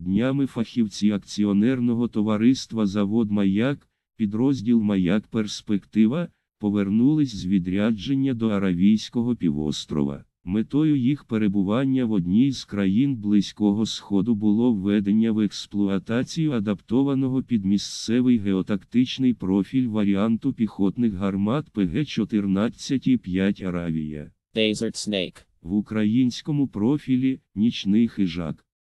Днями фахівці акціонерного товариства Завод Маяк, підрозділ Маяк Перспектива, повернулись з відрядження до Аравійського півострова. Метою їх перебування в одній з країн Близького Сходу було введення в експлуатацію адаптованого під місцевий геотактичний профіль варіанту піхотних гармат ПГ-14 5 Аравія. В українському профілі нічний хижак.